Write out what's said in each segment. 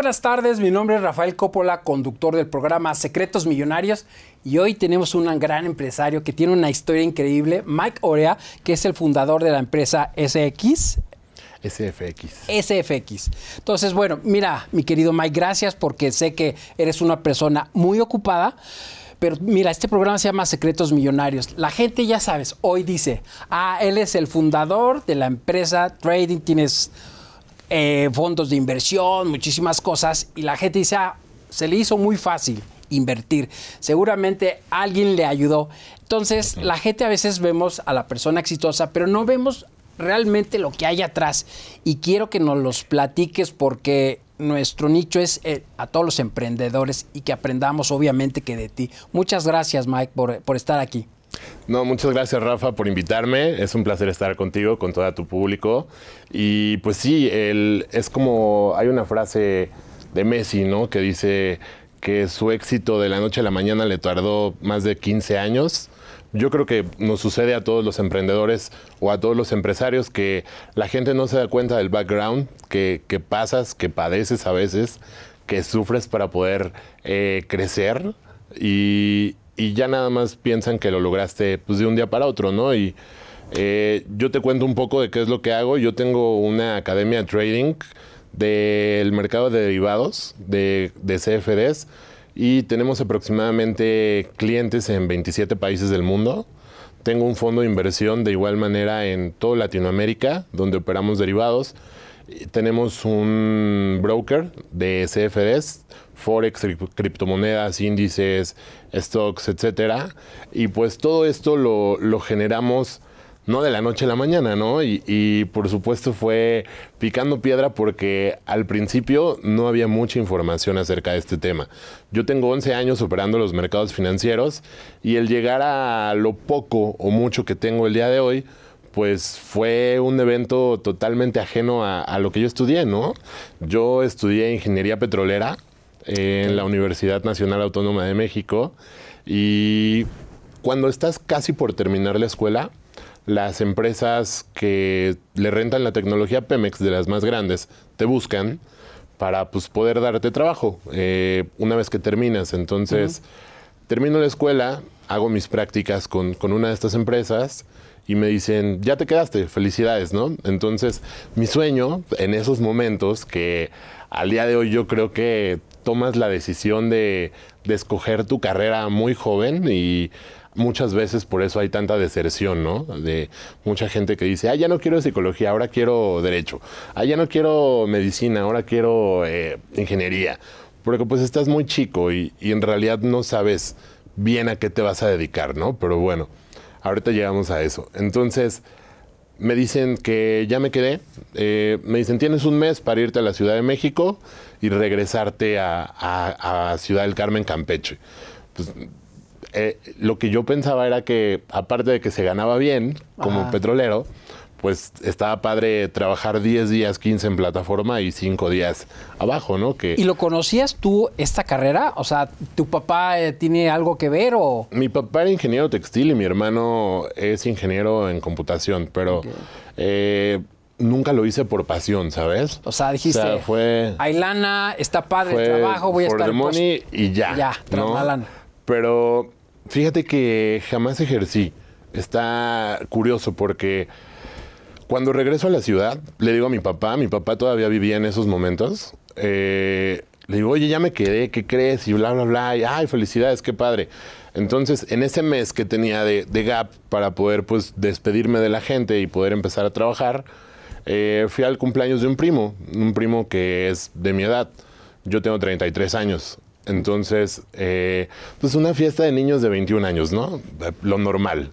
buenas tardes, mi nombre es Rafael Coppola, conductor del programa Secretos Millonarios y hoy tenemos un gran empresario que tiene una historia increíble, Mike Orea, que es el fundador de la empresa SX. SFX. SFX. Entonces, bueno, mira, mi querido Mike, gracias porque sé que eres una persona muy ocupada. Pero mira, este programa se llama Secretos Millonarios. La gente ya sabes, hoy dice, ah, él es el fundador de la empresa Trading, tienes eh, fondos de inversión, muchísimas cosas, y la gente dice, ah, se le hizo muy fácil invertir. Seguramente alguien le ayudó. Entonces, la gente a veces vemos a la persona exitosa, pero no vemos realmente lo que hay atrás. Y quiero que nos los platiques porque nuestro nicho es eh, a todos los emprendedores y que aprendamos obviamente que de ti. Muchas gracias Mike por estar aquí. No, muchas gracias Rafa por invitarme. Es un placer estar contigo, con todo tu público. Y pues sí, el, es como hay una frase de Messi, ¿no? Que dice que su éxito de la noche a la mañana le tardó más de 15 años. Yo creo que nos sucede a todos los emprendedores o a todos los empresarios que la gente no se da cuenta del background que, pasas, que padeces a veces, que sufres para poder eh, crecer. Y, y ya nada más piensan que lo lograste pues, de un día para otro, ¿no? Y eh, yo te cuento un poco de qué es lo que hago. Yo tengo una academia de trading del mercado de derivados, de, de CFDs, y tenemos aproximadamente clientes en 27 países del mundo. Tengo un fondo de inversión de igual manera en toda Latinoamérica, donde operamos derivados. Tenemos un broker de CFDs, forex, criptomonedas, índices, stocks, etcétera. Y pues todo esto lo, generamos no de la noche a la mañana, ¿no? Y, y, por supuesto fue picando piedra porque al principio no había mucha información acerca de este tema. Yo tengo 11 años operando los mercados financieros y el llegar a lo poco o mucho que tengo el día de hoy, pues fue un evento totalmente ajeno a, lo que yo estudié, ¿no? Yo estudié ingeniería petrolera en la Universidad Nacional Autónoma de México y cuando estás casi por terminar la escuela, las empresas que le rentan la tecnología Pemex de las más grandes te buscan para pues, poder darte trabajo eh, una vez que terminas. Entonces, termino la escuela, hago mis prácticas con una de estas empresas y me dicen, ya te quedaste, felicidades, ¿no? Entonces, mi sueño en esos momentos que al día de hoy yo creo que tomas la decisión de, escoger tu carrera muy joven y muchas veces por eso hay tanta deserción, ¿no? De mucha gente que dice, ah, ya no quiero psicología, ahora quiero derecho, ah, ya no quiero medicina, ahora quiero eh, ingeniería, porque pues estás muy chico y, y en realidad no sabes bien a qué te vas a dedicar, ¿no? Pero bueno. Ahorita llegamos a eso. Entonces, me dicen que ya me quedé. Eh, me dicen, tienes un mes para irte a la Ciudad de México y regresarte a, Ciudad del Carmen, Campeche. Pues, eh, lo que yo pensaba era que, aparte de que se ganaba bien como petrolero, pues estaba padre trabajar 10 días, 15 en plataforma y 5 días abajo, ¿no? Que... ¿Y lo conocías tú esta carrera? O sea, ¿tu papá eh, tiene algo que ver o...? Mi papá era ingeniero textil y mi hermano es ingeniero en computación, pero eh, nunca lo hice por pasión, ¿sabes? O sea, dijiste, fue... Hay lana, está padre el trabajo, voy a estar... money y ya, Ya, lana. Pero fíjate que jamás ejercí. Está curioso porque cuando regreso a la ciudad, le digo a mi papá, mi papá todavía vivía en esos momentos, eh, le digo, oye, ya me quedé, ¿qué crees? Y bla, bla, bla, y ay, felicidades, qué padre. Entonces, en ese mes que tenía de, gap para poder, pues, despedirme de la gente y poder empezar a trabajar, eh, fui al cumpleaños de un primo, un primo que es de mi edad. Yo tengo 33 años. Entonces, eh, pues una fiesta de niños de 21 años, ¿no? Lo normal.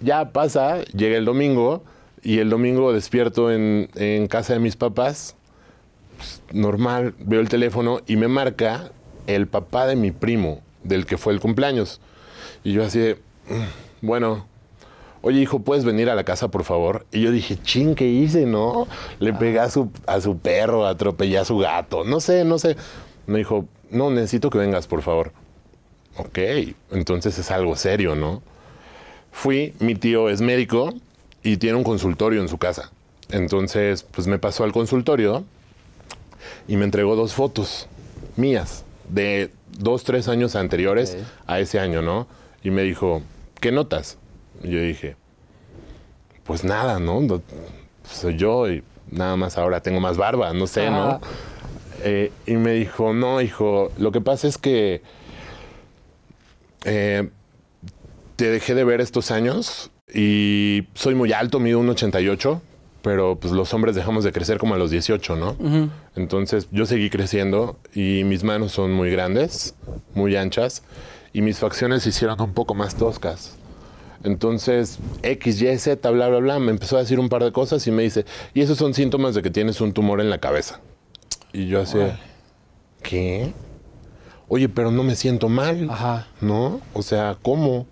Ya pasa, llega el domingo y el domingo despierto en, casa de mis papás, pues, normal, veo el teléfono y me marca el papá de mi primo, del que fue el cumpleaños. Y yo así mm, bueno, oye hijo, ¿puedes venir a la casa, por favor? Y yo dije, ching, ¿qué hice, no? Le ah. pegué a su, a su perro, atropellé a su gato, no sé, no sé. Me dijo, no, necesito que vengas, por favor. Ok, entonces es algo serio, ¿no? Fui, mi tío es médico, y tiene un consultorio en su casa. Entonces, pues me pasó al consultorio y me entregó dos fotos mías de dos, tres años anteriores a ese año, ¿no? Y me dijo, ¿qué notas? yo dije, pues nada, ¿no? soy yo y nada más ahora tengo más barba, no sé, ¿no? Eh, y me dijo, no, hijo, lo que pasa es que eh, te dejé de ver estos años y soy muy alto, mido un 88, pero pues los hombres dejamos de crecer como a los 18, ¿no? Entonces yo seguí creciendo y mis manos son muy grandes, muy anchas, y mis facciones se hicieron un poco más toscas. Entonces, X, Y, Z, bla, bla, bla, me empezó a decir un par de cosas y me dice, y esos son síntomas de que tienes un tumor en la cabeza. Y yo así, ¿qué? Oye, pero no me siento mal. ¿No? O sea, ¿cómo?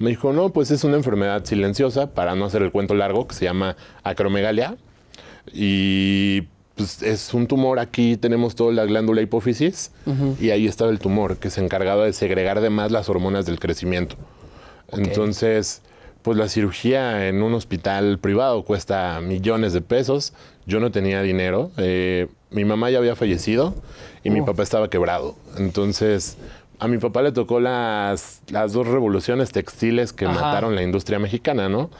Me dijo, no, pues es una enfermedad silenciosa, para no hacer el cuento largo, que se llama acromegalia. Y pues, es un tumor, aquí tenemos toda la glándula hipófisis y ahí estaba el tumor, que se encargaba de segregar más las hormonas del crecimiento. Entonces, pues la cirugía en un hospital privado cuesta millones de pesos. Yo no tenía dinero. Eh, mi mamá ya había fallecido y mi papá estaba quebrado. Entonces, a mi papá le tocó las, las dos revoluciones textiles que mataron la industria mexicana, ¿no?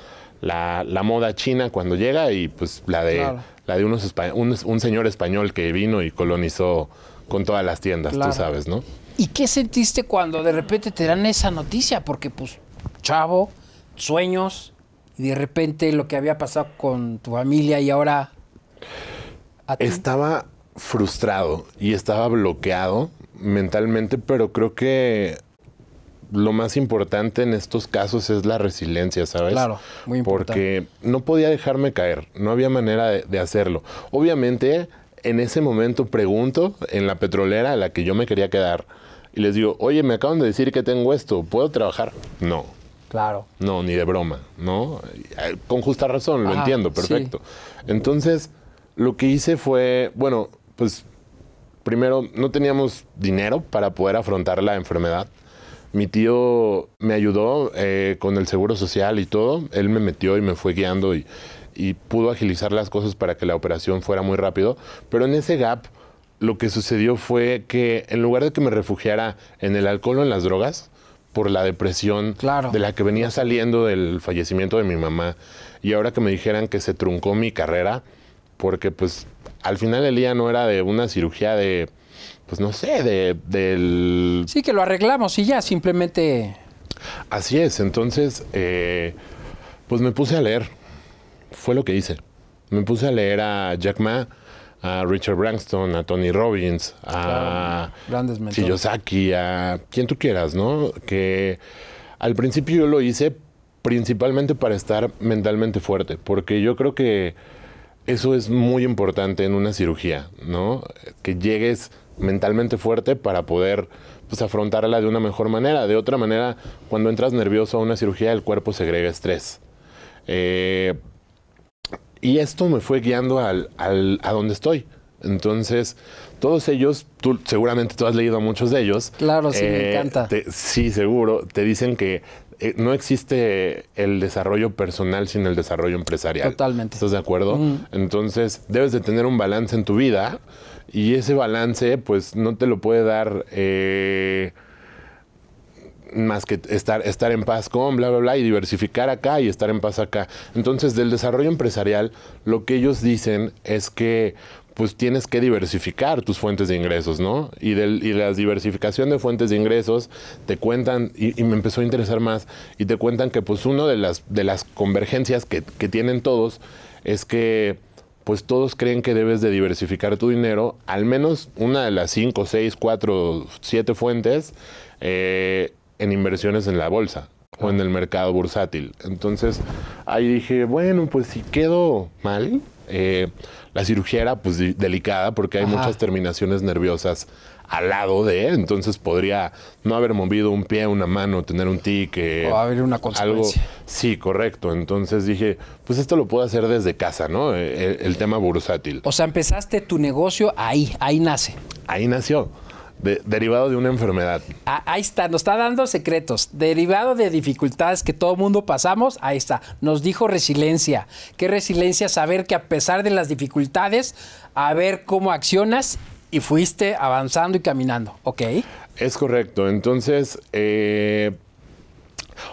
La, moda china cuando llega y pues la de, la de un, señor español que vino y colonizó con todas las tiendas, tú sabes, ¿no? ¿Y qué sentiste cuando de repente te dan esa noticia? Porque pues chavo, sueños, y de repente lo que había pasado con tu familia y ahora... Estaba frustrado y estaba bloqueado mentalmente, pero creo que lo más importante en estos casos es la resiliencia, ¿sabes? Claro, muy importante. Porque no podía dejarme caer, no había manera de, hacerlo. Obviamente, en ese momento pregunto en la petrolera a la que yo me quería quedar y les digo, oye, me acaban de decir que tengo esto, ¿puedo trabajar? No. Claro. No, ni de broma, ¿no? Con justa razón, lo entiendo, perfecto. Entonces, lo que hice fue, bueno, pues primero, no teníamos dinero para poder afrontar la enfermedad. Mi tío me ayudó eh, con el seguro social y todo. Él me metió y me fue guiando y, pudo agilizar las cosas para que la operación fuera muy rápido. Pero en ese gap, lo que sucedió fue que en lugar de que me refugiara en el alcohol o en las drogas, por la depresión de la que venía saliendo del fallecimiento de mi mamá. Y ahora que me dijeran que se truncó mi carrera, porque pues al final el día no era de una cirugía de, pues no sé, de, del... Sí, que lo arreglamos y ya, simplemente... Así es, entonces, eh, pues me puse a leer, fue lo que hice. Me puse a leer a Jack Ma, a Richard Branston, a Tony Robbins, a claro, Kiyosaki, a quien tú quieras, ¿no? Que al principio yo lo hice principalmente para estar mentalmente fuerte, porque yo creo que eso es muy importante en una cirugía, ¿no? Que llegues mentalmente fuerte para poder pues, afrontarla de una mejor manera. De otra manera, cuando entras nervioso a una cirugía, el cuerpo segrega estrés. Eh, y esto me fue guiando al, a donde estoy. Entonces, todos ellos, tú seguramente tú has leído a muchos de ellos. Claro, sí, me eh, encanta. sí, seguro. Te dicen que eh, no existe el desarrollo personal sin el desarrollo empresarial. Totalmente. ¿Estás de acuerdo? Entonces, debes de tener un balance en tu vida y ese balance, pues, no te lo puede dar... Eh, más que estar, estar en paz con, bla, bla, bla, y diversificar acá y estar en paz acá. Entonces, del desarrollo empresarial, lo que ellos dicen es que pues tienes que diversificar tus fuentes de ingresos, ¿no? Y, la diversificación de fuentes de ingresos te cuentan, y, me empezó a interesar más, y te cuentan que pues una de las, convergencias que, tienen todos es que pues todos creen que debes de diversificar tu dinero, al menos una de las cinco, seis, cuatro, siete fuentes eh, en inversiones en la bolsa o en el mercado bursátil. Entonces ahí dije, bueno, pues si quedo mal, eh, la cirugía era pues delicada porque hay muchas terminaciones nerviosas al lado de, entonces podría no haber movido un pie, una mano, tener un tique. o haber una consecuencia. Algo. Sí, correcto. Entonces dije, pues esto lo puedo hacer desde casa, ¿no? Eh, el tema bursátil. O sea, empezaste tu negocio ahí, ahí nace. Ahí nació derivado de una enfermedad. Ah, ahí está, nos está dando secretos. Derivado de dificultades que todo mundo pasamos, ahí está. Nos dijo resiliencia. ¿Qué resiliencia? Saber que a pesar de las dificultades, a ver cómo accionas y fuiste avanzando y caminando, ¿ok? Es correcto. Entonces, eh,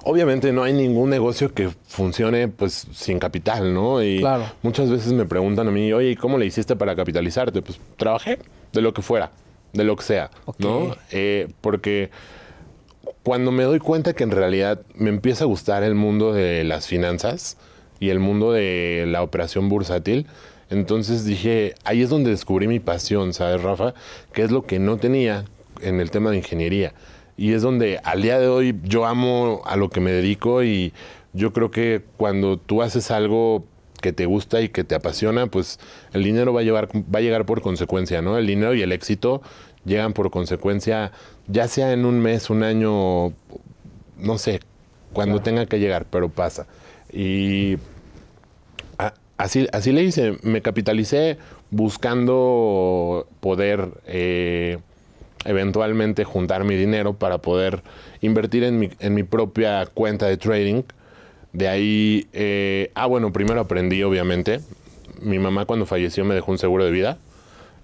obviamente no hay ningún negocio que funcione pues sin capital, ¿no? Y muchas veces me preguntan a mí, oye, ¿cómo le hiciste para capitalizarte? Pues trabajé de lo que fuera de lo que sea, ¿no? Eh, porque cuando me doy cuenta que en realidad me empieza a gustar el mundo de las finanzas y el mundo de la operación bursátil, entonces dije, ahí es donde descubrí mi pasión, ¿sabes, Rafa? Que es lo que no tenía en el tema de ingeniería. Y es donde al día de hoy yo amo a lo que me dedico y yo creo que cuando tú haces algo que te gusta y que te apasiona, pues el dinero va a, llevar, va a llegar por consecuencia, ¿no? El dinero y el éxito llegan por consecuencia, ya sea en un mes, un año, no sé, cuando tenga que llegar, pero pasa. Y así, así le hice, me capitalicé buscando poder eh, eventualmente juntar mi dinero para poder invertir en mi, en mi propia cuenta de trading. De ahí, eh, ah, bueno, primero aprendí, obviamente. Mi mamá cuando falleció me dejó un seguro de vida,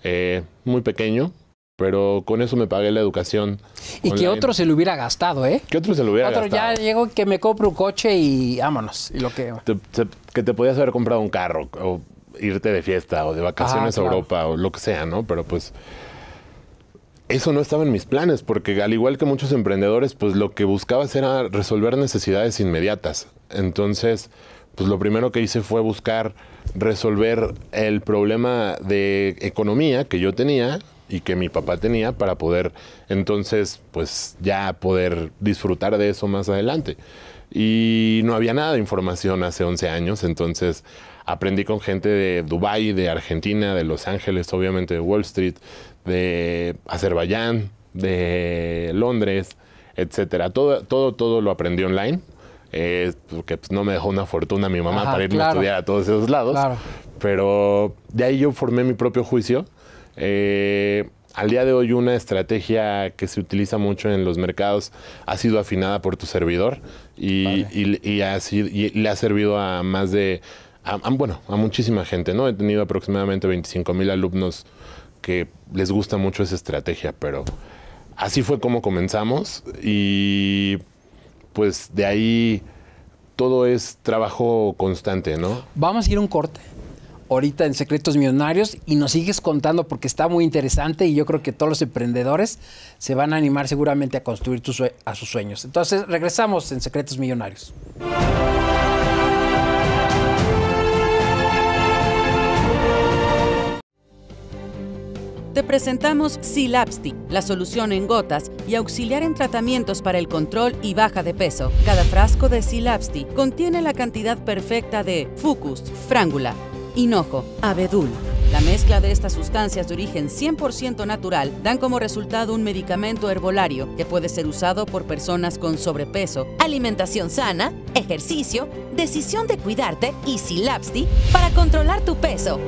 eh, muy pequeño, pero con eso me pagué la educación. Y que otro se lo hubiera gastado, ¿eh? Que otro se lo hubiera gastado. Otro ya llego que me compro un coche y vámonos. Y lo que... Te, que te podías haber comprado un carro o irte de fiesta o de ah, vacaciones a Europa o lo que sea, ¿no? Pero pues eso no estaba en mis planes porque al igual que muchos emprendedores, pues lo que buscabas era resolver necesidades inmediatas. Entonces, pues lo primero que hice fue buscar resolver el problema de economía que yo tenía y que mi papá tenía para poder entonces pues ya poder disfrutar de eso más adelante. Y no había nada de información hace 11 años, entonces aprendí con gente de Dubái, de Argentina, de Los Ángeles, obviamente de Wall Street, de Azerbaiyán, de Londres, etcétera. Todo, todo, todo lo aprendí online. Eh, porque pues, no me dejó una fortuna mi mamá para irme a estudiar a todos esos lados. Pero de ahí yo formé mi propio juicio eh, al día de hoy una estrategia que se utiliza mucho en los mercados ha sido afinada por tu servidor y, le ha servido a más de, a, bueno, a muchísima gente, ¿no? He tenido aproximadamente 25 mil alumnos que les gusta mucho esa estrategia, pero así fue como comenzamos y pues de ahí todo es trabajo constante, ¿no? Vamos a ir a un corte ahorita en Secretos Millonarios y nos sigues contando porque está muy interesante y yo creo que todos los emprendedores se van a animar seguramente a construir a sus sueños. Entonces, regresamos en Secretos Millonarios. Te presentamos Silapsti, la solución en gotas y auxiliar en tratamientos para el control y baja de peso. Cada frasco de Silapsti contiene la cantidad perfecta de Fucus, frángula, hinojo, abedul. La mezcla de estas sustancias de origen 100% natural dan como resultado un medicamento herbolario que puede ser usado por personas con sobrepeso, alimentación sana, ejercicio, decisión de cuidarte y silapsti para controlar tu peso.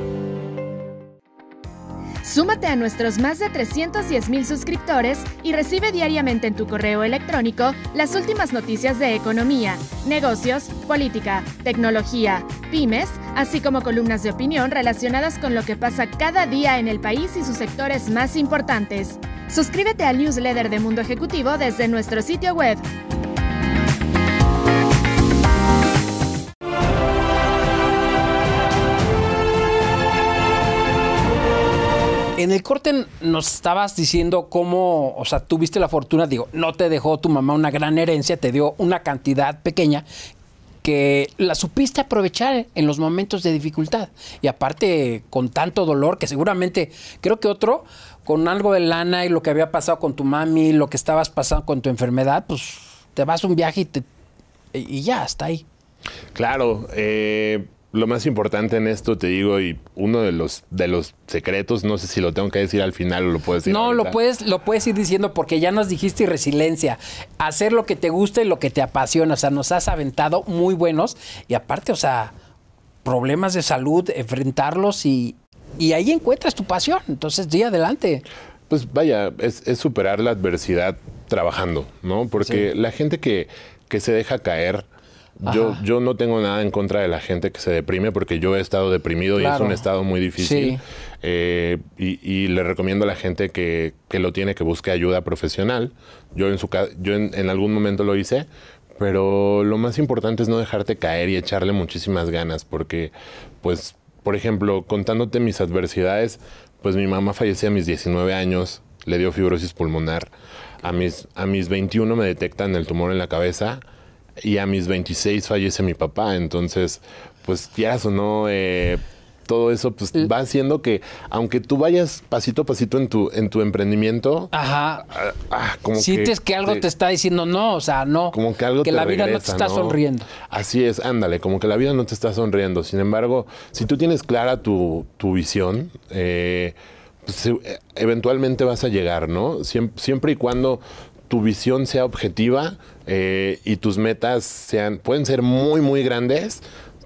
Súmate a nuestros más de 310 mil suscriptores y recibe diariamente en tu correo electrónico las últimas noticias de economía, negocios, política, tecnología, pymes, así como columnas de opinión relacionadas con lo que pasa cada día en el país y sus sectores más importantes. Suscríbete al newsletter de Mundo Ejecutivo desde nuestro sitio web en el corte nos estabas diciendo cómo, o sea, tuviste la fortuna, digo, no te dejó tu mamá una gran herencia, te dio una cantidad pequeña que la supiste aprovechar en los momentos de dificultad. Y aparte, con tanto dolor, que seguramente, creo que otro, con algo de lana y lo que había pasado con tu mami, lo que estabas pasando con tu enfermedad, pues te vas a un viaje y, ya, hasta ahí. Claro, eh, lo más importante en esto, te digo, y uno de los, de los secretos, no sé si lo tengo que decir al final o lo puedes decir. No, lo puedes, lo puedes ir diciendo porque ya nos dijiste resiliencia, hacer lo que te gusta y lo que te apasiona, o sea, nos has aventado muy buenos y aparte, o sea, problemas de salud, enfrentarlos y, ahí encuentras tu pasión, entonces di adelante. Pues vaya, es, superar la adversidad trabajando, ¿no? Porque la gente que, que se deja caer, yo, yo, no tengo nada en contra de la gente que se deprime porque yo he estado deprimido y es un estado muy difícil. Eh, y, le recomiendo a la gente que, que, lo tiene que busque ayuda profesional. Yo en, su, yo en, algún momento lo hice, pero lo más importante es no dejarte caer y echarle muchísimas ganas porque, pues, por ejemplo, contándote mis adversidades, pues mi mamá falleció a mis 19 años, le dio fibrosis pulmonar. A mis, a mis 21 me detectan el tumor en la cabeza y a mis 26 fallece mi papá, entonces, pues ya o no, eh, todo eso pues mm. va haciendo que aunque tú vayas pasito a pasito en tu en tu emprendimiento ajá ah, ah, como sientes que, algo te, está diciendo no o sea no como que algo que la vida no te está sonriendo así es ándale como que la vida no te está sonriendo sin embargo si tú tienes clara tu, visión eh, pues, eh, eventualmente vas a llegar, ¿no? siempre y cuando tu visión sea objetiva eh, y tus metas sean, pueden ser muy, muy grandes,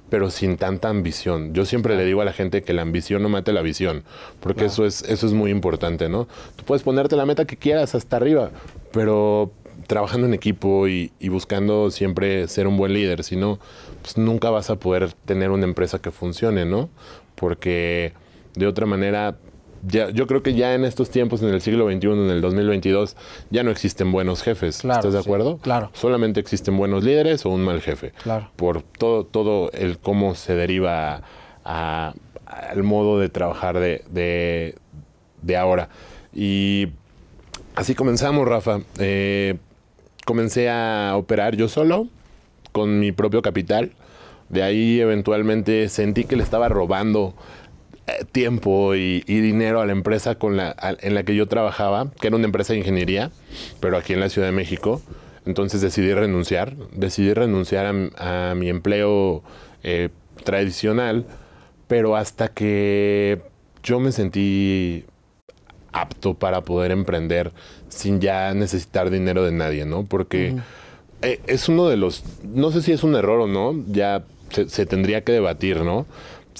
pero sin tanta ambición. Yo siempre le digo a la gente que la ambición no mate la visión, porque eso, es, eso es muy importante, ¿no? Tú puedes ponerte la meta que quieras hasta arriba, pero trabajando en equipo y, y buscando siempre ser un buen líder, si no, pues nunca vas a poder tener una empresa que funcione, ¿no? Porque de otra manera yo creo que ya en estos tiempos, en el siglo XXI, en el 2022, ya no existen buenos jefes. ¿Estás de acuerdo? claro. Solamente existen buenos líderes o un mal jefe. Claro. Por todo, todo el cómo se deriva al modo de trabajar de, ahora. Y así comenzamos, Rafa. Eh, comencé a operar yo solo, con mi propio capital. De ahí eventualmente sentí que le estaba robando tiempo y, dinero a la empresa en la que yo trabajaba, que era una empresa de ingeniería, pero aquí en la Ciudad de México. Entonces decidí renunciar, decidí renunciar a, mi empleo eh, tradicional, pero hasta que yo me sentí apto para poder emprender sin ya necesitar dinero de nadie, ¿no? Porque eh, es uno de los, no sé si es un error o no, ya se tendría que debatir, ¿no?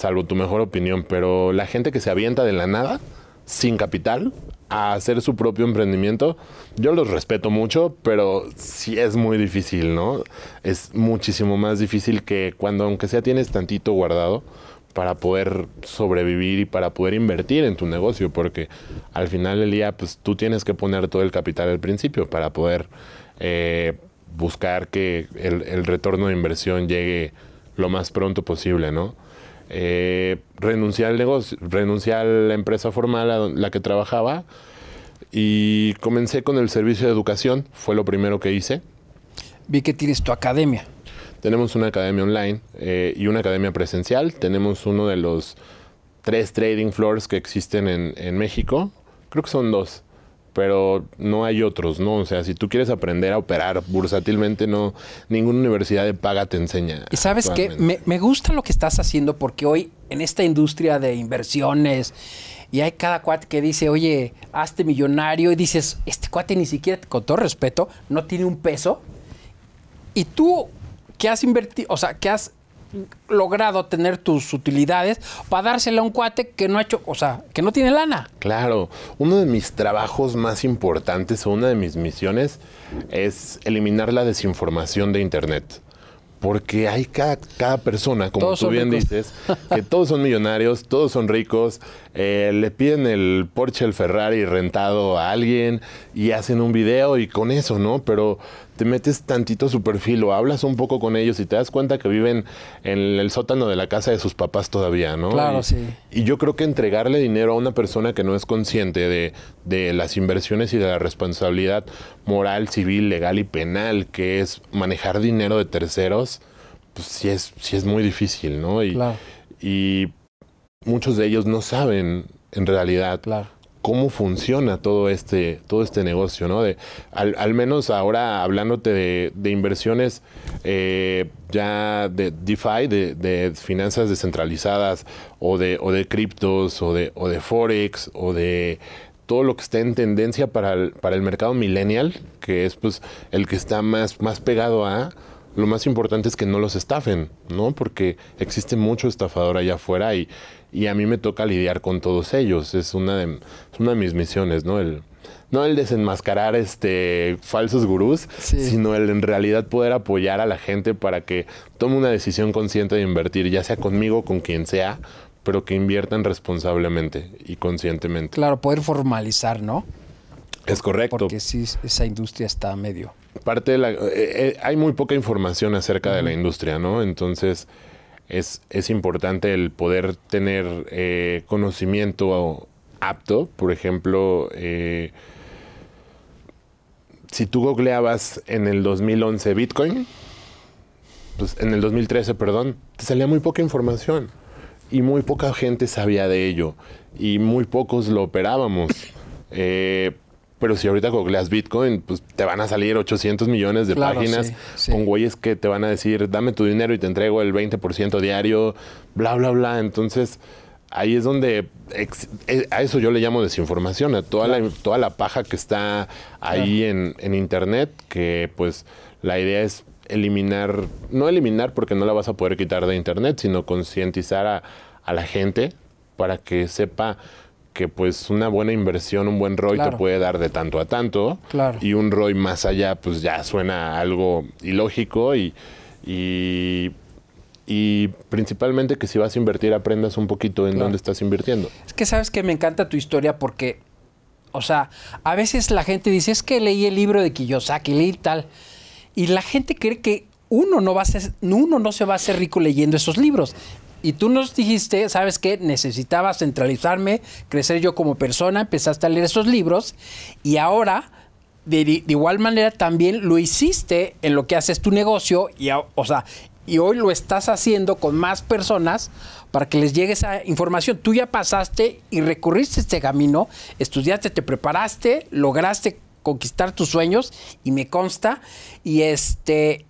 salvo tu mejor opinión, pero la gente que se avienta de la nada, sin capital, a hacer su propio emprendimiento, yo los respeto mucho, pero sí es muy difícil, ¿no? Es muchísimo más difícil que cuando aunque sea tienes tantito guardado para poder sobrevivir y para poder invertir en tu negocio, porque al final del día, pues tú tienes que poner todo el capital al principio para poder eh, buscar que el retorno de inversión llegue lo más pronto posible, ¿no? Eh, renuncié al negocio, renuncié a la empresa formal a la que trabajaba y comencé con el servicio de educación, fue lo primero que hice. Vi que tienes tu academia. Tenemos una academia online eh, y una academia presencial. Tenemos uno de los tres trading floors que existen en, en México. Creo que son dos pero no hay otros, ¿no? O sea, si tú quieres aprender a operar bursátilmente, no, ninguna universidad de paga te enseña. Y sabes qué? me, gusta lo que estás haciendo porque hoy en esta industria de inversiones y hay cada cuate que dice, oye, hazte millonario y dices, este cuate ni siquiera, con todo respeto, no tiene un peso. Y tú, ¿qué has invertido, o sea, ¿qué has logrado tener tus utilidades para dársela a un cuate que no ha hecho, o sea, que no tiene lana. Claro, uno de mis trabajos más importantes o una de mis misiones es eliminar la desinformación de Internet. Porque hay cada, persona, como tú bien dices, que todos son millonarios, todos son ricos, eh, le piden el Porsche, el Ferrari rentado a alguien y hacen un video y con eso, ¿no? Pero te metes tantito a su perfil o hablas un poco con ellos y te das cuenta que viven en el sótano de la casa de sus papás todavía, ¿no? Claro, sí. Y yo creo que entregarle dinero a una persona que no es consciente de, las inversiones y de la responsabilidad moral, civil, legal y penal que es manejar dinero de terceros, pues sí es, es muy difícil, ¿no? claro. y Muchos de ellos no saben en realidad cómo funciona todo este, todo este negocio, ¿no? De, al, menos ahora hablándote de, inversiones eh, ya de DeFi, de, finanzas descentralizadas o de, o de criptos o de, o de Forex o de todo lo que está en tendencia para el, para el mercado millennial, que es pues el que está más, más pegado a lo más importante es que no los estafen, ¿no? Porque existe mucho estafador allá afuera y, y a mí me toca lidiar con todos ellos. Es una de, una de mis misiones, ¿no? El, no el desenmascarar este falsos gurús, sino el en realidad poder apoyar a la gente para que tome una decisión consciente de invertir, ya sea conmigo, o con quien sea, pero que inviertan responsablemente y conscientemente. Claro, poder formalizar, ¿no? Es correcto. Porque sí, esa industria está a medio. Parte la, eh, eh, hay muy poca información acerca de la industria, ¿no? Entonces es, es importante el poder tener eh, conocimiento apto. Por ejemplo, si tú googleabas en el 2011 Bitcoin, pues, en el 2013, perdón, te salía muy poca información y muy poca gente sabía de ello y muy pocos lo operábamos. Pero si ahorita googleas Bitcoin, pues te van a salir 800 millones de páginas con güeyes que te van a decir, dame tu dinero y te entrego el 20% diario, bla, bla, bla. Entonces, ahí es donde eh, a eso yo le llamo desinformación, a toda, la, toda la paja que está ahí en, Internet, que pues la idea es eliminar, no eliminar porque no la vas a poder quitar de Internet, sino concientizar a, a la gente para que sepa que pues una buena inversión, un buen ROI te puede dar de tanto a tanto. Y un ROI más allá, pues ya suena algo ilógico y, y, principalmente que si vas a invertir aprendas un poquito en dónde estás invirtiendo. Es que sabes que me encanta tu historia porque, o sea, a veces la gente dice, es que leí el libro de Kiyosaki, leí tal. Y la gente cree que uno no va a ser, uno no se va a hacer rico leyendo esos libros. Y tú nos dijiste, ¿sabes qué? Necesitaba centralizarme, crecer yo como persona, empezaste a leer esos libros y ahora... De, igual manera también lo hiciste en lo que haces tu negocio y, o sea, y hoy lo estás haciendo con más personas para que les llegue esa información. Tú ya pasaste y recurriste este camino, estudiaste, te preparaste, lograste conquistar tus sueños y me consta y este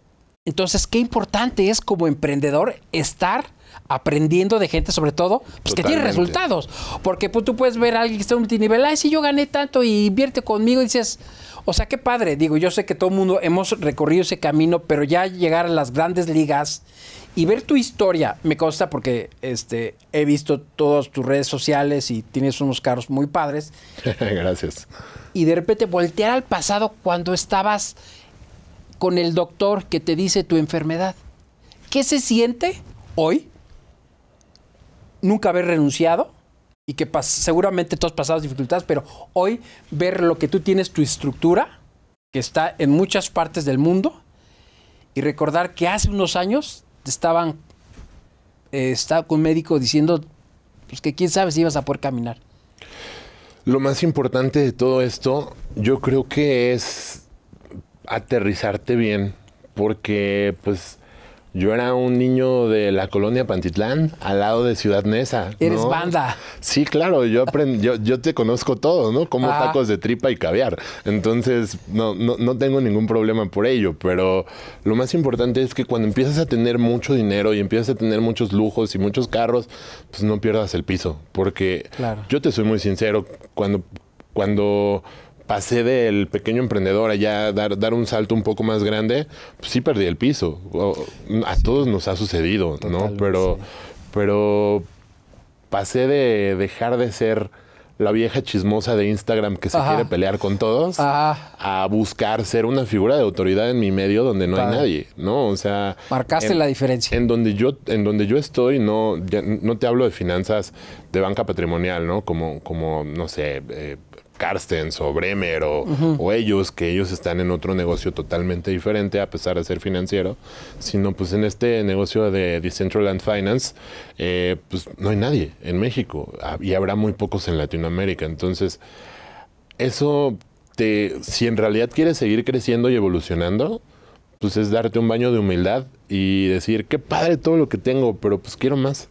entonces qué importante es como emprendedor estar aprendiendo de gente, sobre todo, pues que tiene resultados. Porque pues, tú puedes ver a alguien que está en multinivel, ay, si yo gané tanto y invierte conmigo dices, o sea, qué padre. Digo, yo sé que todo el mundo hemos recorrido ese camino, pero ya llegar a las grandes ligas y ver tu historia, me consta porque este, he visto todas tus redes sociales y tienes unos carros muy padres. Gracias. Y de repente voltear al pasado cuando estabas con el doctor que te dice tu enfermedad. ¿Qué se siente hoy nunca haber renunciado y que seguramente todos pasados dificultades, pero hoy ver lo que tú tienes, tu estructura, que está en muchas partes del mundo, y recordar que hace unos años estaban, eh, estaba con un médico diciendo pues, que quién sabe si ibas a poder caminar. Lo más importante de todo esto, yo creo que es aterrizarte bien, porque pues yo era un niño de la colonia Pantitlán, al lado de Ciudad Neza. Eres banda. Sí, claro, yo, yo, te conozco todo, ¿no? Como tacos de tripa y caviar. Entonces, no, no, no tengo ningún problema por ello, pero lo más importante es que cuando empiezas a tener mucho dinero y empiezas a tener muchos lujos y muchos carros, pues no pierdas el piso, porque yo te soy muy sincero, cuando... cuando pasé del pequeño emprendedor a ya dar, dar un salto un poco más grande, pues sí perdí el piso. A todos nos ha sucedido, ¿no? Pero, pero pasé de dejar de ser la vieja chismosa de Instagram que se quiere pelear con todos a buscar ser una figura de autoridad en mi medio donde no hay nadie, ¿no? O sea, marcaste la diferencia. En donde yo en donde yo estoy no no te hablo de finanzas de banca patrimonial, ¿no? Como como no sé, eh, Carstens o Bremer o, ellos, que ellos están en otro negocio totalmente diferente a pesar de ser financiero, sino pues en este negocio de Decentraland Finance, eh, pues no hay nadie en México ah, y habrá muy pocos en Latinoamérica. Entonces, eso te, si en realidad quieres seguir creciendo y evolucionando, pues es darte un baño de humildad y decir, qué padre todo lo que tengo, pero pues quiero más.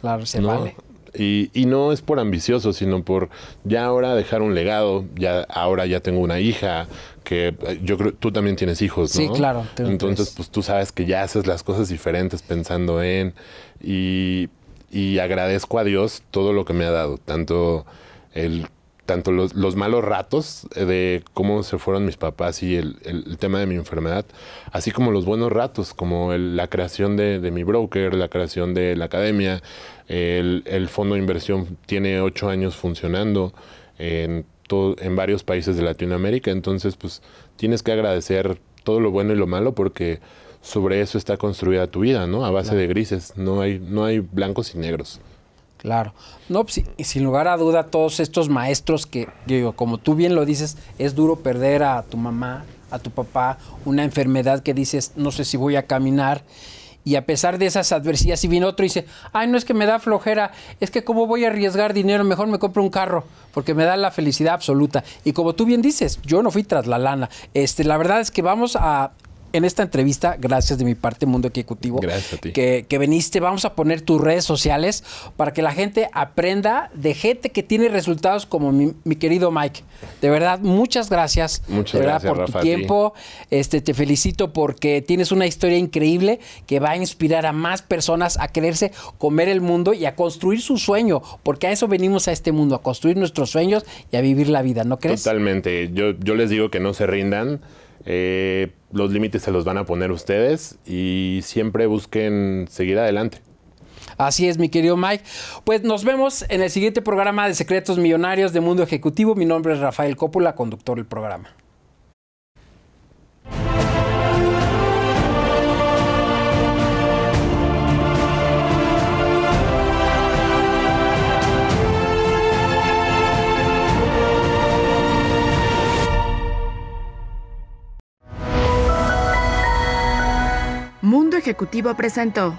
Claro, se vale. Y, no es por ambicioso, sino por ya ahora dejar un legado, ya ahora ya tengo una hija, que eh, yo creo, tú también tienes hijos, ¿no? Sí, claro. Entonces, pues tú sabes que ya haces las cosas diferentes pensando en, y, y agradezco a Dios todo lo que me ha dado, tanto el tanto los, malos ratos eh, de cómo se fueron mis papás y el, tema de mi enfermedad, así como los buenos ratos, como la creación de, mi broker, la creación de la academia, el, fondo de inversión tiene ocho años funcionando en, en varios países de Latinoamérica, entonces pues tienes que agradecer todo lo bueno y lo malo porque sobre eso está construida tu vida, ¿no? A base de grises, no hay, no hay blancos y negros. Claro. No, pues, sin lugar a duda, todos estos maestros que, digo, como tú bien lo dices, es duro perder a tu mamá, a tu papá, una enfermedad que dices, no sé si voy a caminar. Y a pesar de esas adversidades, y viene otro y dice, ay, no es que me da flojera, es que cómo voy a arriesgar dinero, mejor me compro un carro, porque me da la felicidad absoluta. Y como tú bien dices, yo no fui tras la lana. Este, la verdad es que vamos a en esta entrevista. Gracias de mi parte, Mundo Ejecutivo. Gracias a ti. Que, que viniste. Vamos a poner tus redes sociales para que la gente aprenda de gente que tiene resultados como mi, querido Mike. De verdad, muchas gracias. Muchas gracias, por tu tiempo. Este, te felicito porque tienes una historia increíble que va a inspirar a más personas a quererse comer el mundo y a construir su sueño. Porque a eso venimos a este mundo, a construir nuestros sueños y a vivir la vida, ¿no crees? Totalmente. Yo, yo les digo que no se rindan. Eh, los límites se los van a poner ustedes y siempre busquen seguir adelante. Así es, mi querido Mike. Pues nos vemos en el siguiente programa de Secretos Millonarios de Mundo Ejecutivo. Mi nombre es Rafael Copula, conductor del programa. Ejecutivo presentó.